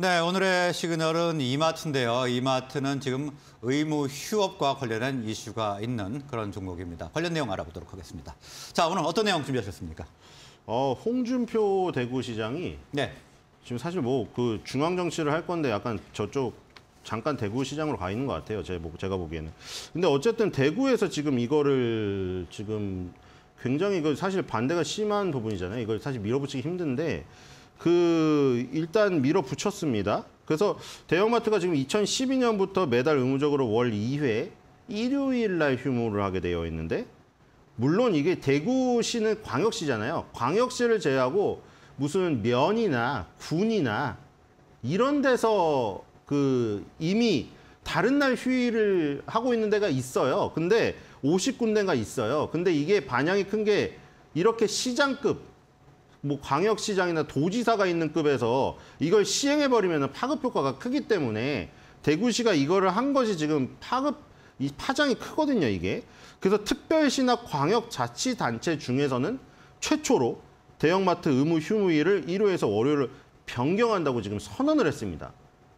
네, 오늘의 시그널은 이마트인데요. 이마트는 지금 의무 휴업과 관련한 이슈가 있는 그런 종목입니다. 관련 내용 알아보도록 하겠습니다. 자, 오늘 어떤 내용 준비하셨습니까? 어, 홍준표 대구시장이 네. 지금 사실 뭐 그 중앙 정치를 할 건데 약간 저쪽 잠깐 대구시장으로 가 있는 것 같아요. 제, 제가 보기에는. 근데 어쨌든 대구에서 지금 이거를 지금 굉장히 그 사실 반대가 심한 부분이잖아요. 이걸 사실 밀어붙이기 힘든데 그 일단 밀어붙였습니다. 그래서 대형마트가 지금 2012년부터 매달 의무적으로 월 2회 일요일 날 휴무를 하게 되어 있는데 물론 이게 대구시는 광역시잖아요. 광역시를 제외하고 무슨 면이나 군이나 이런 데서 그 이미 다른 날 휴일을 하고 있는 데가 있어요. 근데 50군데가 있어요. 근데 이게 반향이 큰 게 이렇게 시장급 뭐 광역시장이나 도지사가 있는 급에서 이걸 시행해버리면 파급 효과가 크기 때문에 대구시가 이거를 한 것이 지금 파급 이 파장이 크거든요 이게 그래서 특별시나 광역자치단체 중에서는 최초로 대형마트 의무 휴무일을 1호에서 월요일을 변경한다고 지금 선언을 했습니다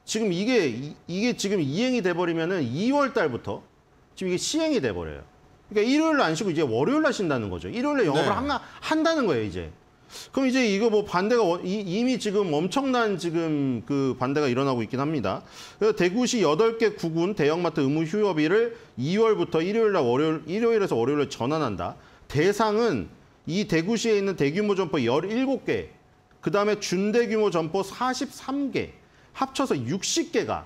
지금 이게 이, 이게 지금 이행이 돼버리면은 2월 달부터 지금 이게 시행이 돼버려요 그러니까 일요일 안 쉬고 이제 월요일 날 쉰다는 거죠 일요일에 영업을 네. 한다는 거예요 이제 그럼 이제 이거 뭐 반대가 이미 지금 엄청난 지금 그 반대가 일어나고 있긴 합니다. 그 대구시 8개 구군 대형마트 의무 휴업일을 2월부터 일요일날 월요일 일요일에서 월요일에 전환한다. 대상은 이 대구시에 있는 대규모 점포 17개, 그다음에 준대규모 점포 43개 합쳐서 60개가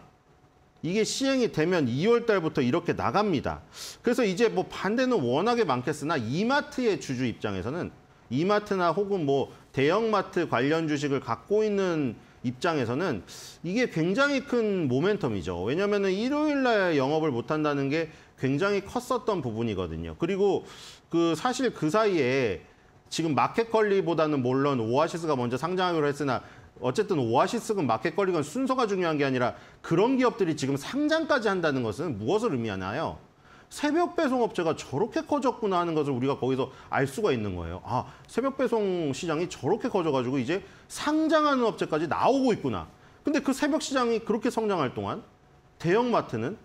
이게 시행이 되면 2월 달부터 이렇게 나갑니다. 그래서 이제 뭐 반대는 워낙에 많겠으나 이마트의 주주 입장에서는 이마트나 혹은 뭐 대형마트 관련 주식을 갖고 있는 입장에서는 이게 굉장히 큰 모멘텀이죠. 왜냐하면 일요일 날 영업을 못한다는 게 굉장히 컸었던 부분이거든요. 그리고 그 사실 그 사이에 지금 마켓컬리보다는 물론 오아시스가 먼저 상장하기로 했으나 어쨌든 오아시스건 마켓컬리건 순서가 중요한 게 아니라 그런 기업들이 지금 상장까지 한다는 것은 무엇을 의미하나요? 새벽 배송 업체가 저렇게 커졌구나 하는 것을 우리가 거기서 알 수가 있는 거예요. 아, 새벽 배송 시장이 저렇게 커져가지고 이제 상장하는 업체까지 나오고 있구나. 근데 그 새벽 시장이 그렇게 성장할 동안 대형마트는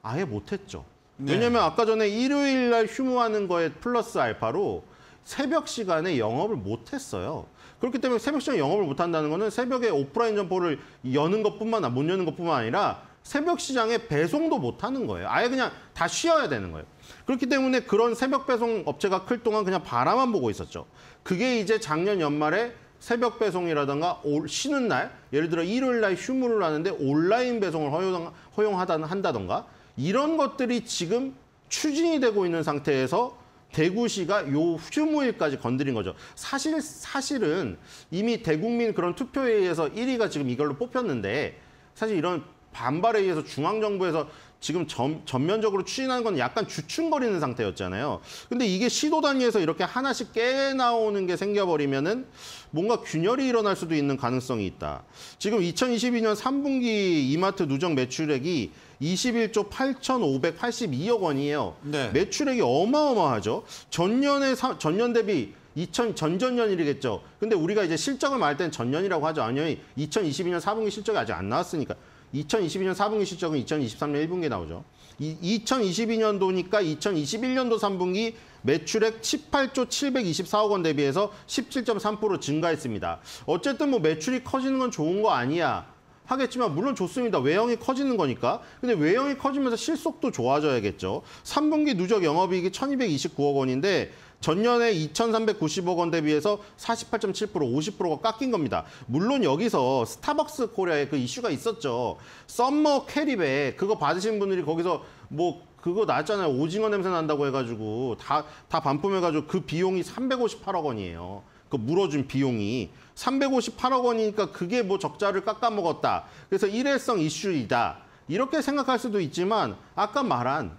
아예 못했죠. 네. 왜냐하면 아까 전에 일요일 날 휴무하는 거에 플러스 알파로 새벽 시간에 영업을 못했어요. 그렇기 때문에 새벽 시간에 영업을 못한다는 거는 새벽에 오프라인 점포를 여는 것뿐만 아니라 못 여는 것뿐만 아니라 새벽 시장에 배송도 못하는 거예요. 아예 그냥 다 쉬어야 되는 거예요. 그렇기 때문에 그런 새벽 배송 업체가 클 동안 그냥 바라만 보고 있었죠. 그게 이제 작년 연말에 새벽 배송이라든가 쉬는 날, 예를 들어 일요일 날 휴무를 하는데 온라인 배송을 허용, 허용한다던가 이런 것들이 지금 추진이 되고 있는 상태에서 대구시가 요 휴무일까지 건드린 거죠. 사실, 사실은 이미 대국민 그런 투표에 의해서 1위가 지금 이걸로 뽑혔는데 사실 이런 반발에 의해서 중앙정부에서 지금 전, 전면적으로 추진하는 건 약간 주춤거리는 상태였잖아요. 근데 이게 시도 단위에서 이렇게 하나씩 깨 나오는 게 생겨버리면은 뭔가 균열이 일어날 수도 있는 가능성이 있다. 지금 2022년 3분기 이마트 누적 매출액이 21조 8,582억 원이에요. 네. 매출액이 어마어마하죠. 전년에 사, 전년 대비 2000 전전년이겠죠. 근데 우리가 이제 실적을 말할 땐 전년이라고 하죠. 아니, 요 2022년 4분기 실적이 아직 안 나왔으니까. 2022년 4분기 실적은 2023년 1분기에 나오죠. 이, 2022년도니까 2021년도 3분기 매출액 18조 724억 원 대비해서 17.3% 증가했습니다. 어쨌든 뭐 매출이 커지는 건 좋은 거 아니야. 하겠지만 물론 좋습니다. 외형이 커지는 거니까. 근데 외형이 커지면서 실속도 좋아져야겠죠. 3분기 누적 영업이익이 1,229억 원인데 전년에 2,390억 원 대비해서 48.7% 50%가 깎인 겁니다. 물론 여기서 스타벅스 코리아에 그 이슈가 있었죠. 썸머 캐리백 그거 받으신 분들이 거기서 뭐 그거 났잖아요. 오징어 냄새 난다고 해가지고 다 다 반품해가지고 그 비용이 358억 원이에요. 그 물어준 비용이 358억 원이니까 그게 뭐 적자를 깎아먹었다. 그래서 일회성 이슈이다. 이렇게 생각할 수도 있지만 아까 말한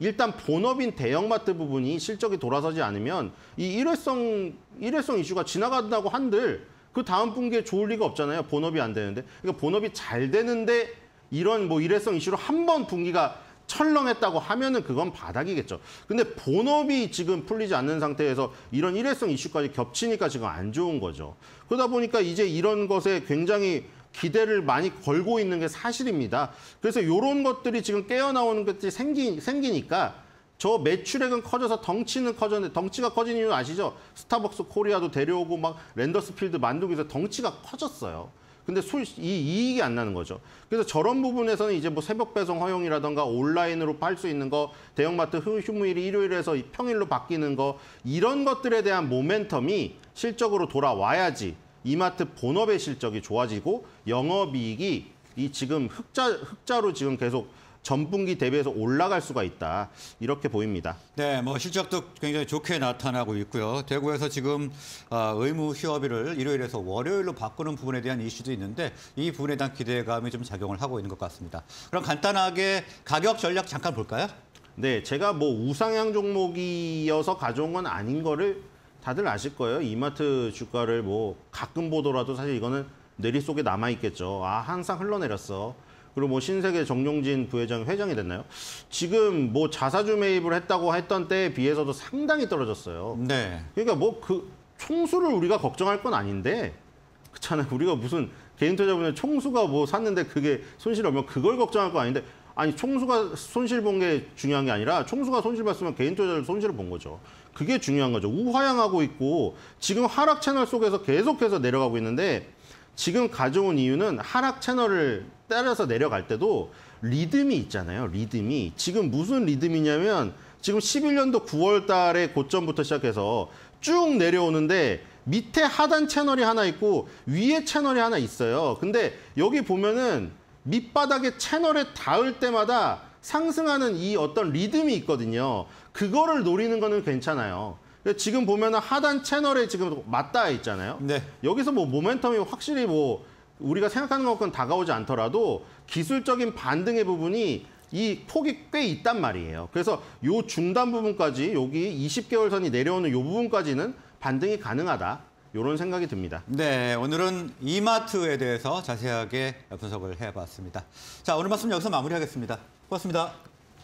일단 본업인 대형마트 부분이 실적이 돌아서지 않으면 이 일회성 일회성 이슈가 지나간다고 한들 그 다음 분기에 좋을 리가 없잖아요. 본업이 안 되는데. 그러니까 본업이 잘 되는데 이런 뭐 일회성 이슈로 한 번 분기가 철렁했다고 하면은 그건 바닥이겠죠. 근데 본업이 지금 풀리지 않는 상태에서 이런 일회성 이슈까지 겹치니까 지금 안 좋은 거죠. 그러다 보니까 이제 이런 것에 굉장히 기대를 많이 걸고 있는 게 사실입니다. 그래서 이런 것들이 지금 깨어나오는 것들이 생기, 생기니까 저 매출액은 커져서 덩치는 커졌는데 덩치가 커진 이유는 아시죠? 스타벅스 코리아도 데려오고 막 랜더스필드 만들기 위해서 덩치가 커졌어요. 근데 수, 이 이익이 안 나는 거죠. 그래서 저런 부분에서는 이제 뭐 새벽 배송 허용이라던가 온라인으로 팔 수 있는 거, 대형마트 휴무일이 일요일에서 평일로 바뀌는 거 이런 것들에 대한 모멘텀이 실적으로 돌아와야지 이마트 본업의 실적이 좋아지고 영업이익이 이 지금 흑자 흑자로 지금 계속 전분기 대비해서 올라갈 수가 있다. 이렇게 보입니다. 네, 뭐 실적도 굉장히 좋게 나타나고 있고요. 대구에서 지금 아, 의무 휴업일을 일요일에서 월요일로 바꾸는 부분에 대한 이슈도 있는데 이 부분에 대한 기대감이 좀 작용을 하고 있는 것 같습니다. 그럼 간단하게 가격 전략 잠깐 볼까요? 네, 제가 뭐 우상향 종목이어서 가져온 건 아닌 거를 다들 아실 거예요. 이마트 주가를 뭐 가끔 보더라도 사실 이거는 내리 속에 남아 있겠죠. 아, 항상 흘러내렸어. 그리고 뭐 신세계 정용진 부회장 회장이 됐나요? 지금 뭐 자사주 매입을 했다고 했던 때에 비해서도 상당히 떨어졌어요. 네. 그러니까 뭐 그 총수를 우리가 걱정할 건 아닌데 그렇잖아요. 우리가 무슨 개인 투자분의 총수가 뭐 샀는데 그게 손실 오면 그걸 걱정할 건 아닌데 아니 총수가 손실 본 게 중요한 게 아니라 총수가 손실 봤으면 개인 투자를 손실을 본 거죠. 그게 중요한 거죠. 우하향하고 있고 지금 하락 채널 속에서 계속해서 내려가고 있는데 지금 가져온 이유는 하락 채널을 따라서 내려갈 때도 리듬이 있잖아요. 리듬이. 지금 무슨 리듬이냐면 지금 11년도 9월 달에 고점부터 시작해서 쭉 내려오는데 밑에 하단 채널이 하나 있고 위에 채널이 하나 있어요. 근데 여기 보면은 밑바닥에 채널에 닿을 때마다 상승하는 이 어떤 리듬이 있거든요. 그거를 노리는 거는 괜찮아요. 지금 보면은 하단 채널에 지금 맞닿아 있잖아요. 네. 여기서 뭐 모멘텀이 확실히 뭐 우리가 생각하는 것과는 다가오지 않더라도 기술적인 반등의 부분이 이 폭이 꽤 있단 말이에요. 그래서 요 중단 부분까지 여기 20개월 선이 내려오는 요 부분까지는 반등이 가능하다. 이런 생각이 듭니다. 네, 오늘은 이마트에 대해서 자세하게 분석을 해봤습니다. 자, 오늘 말씀 여기서 마무리하겠습니다. 고맙습니다.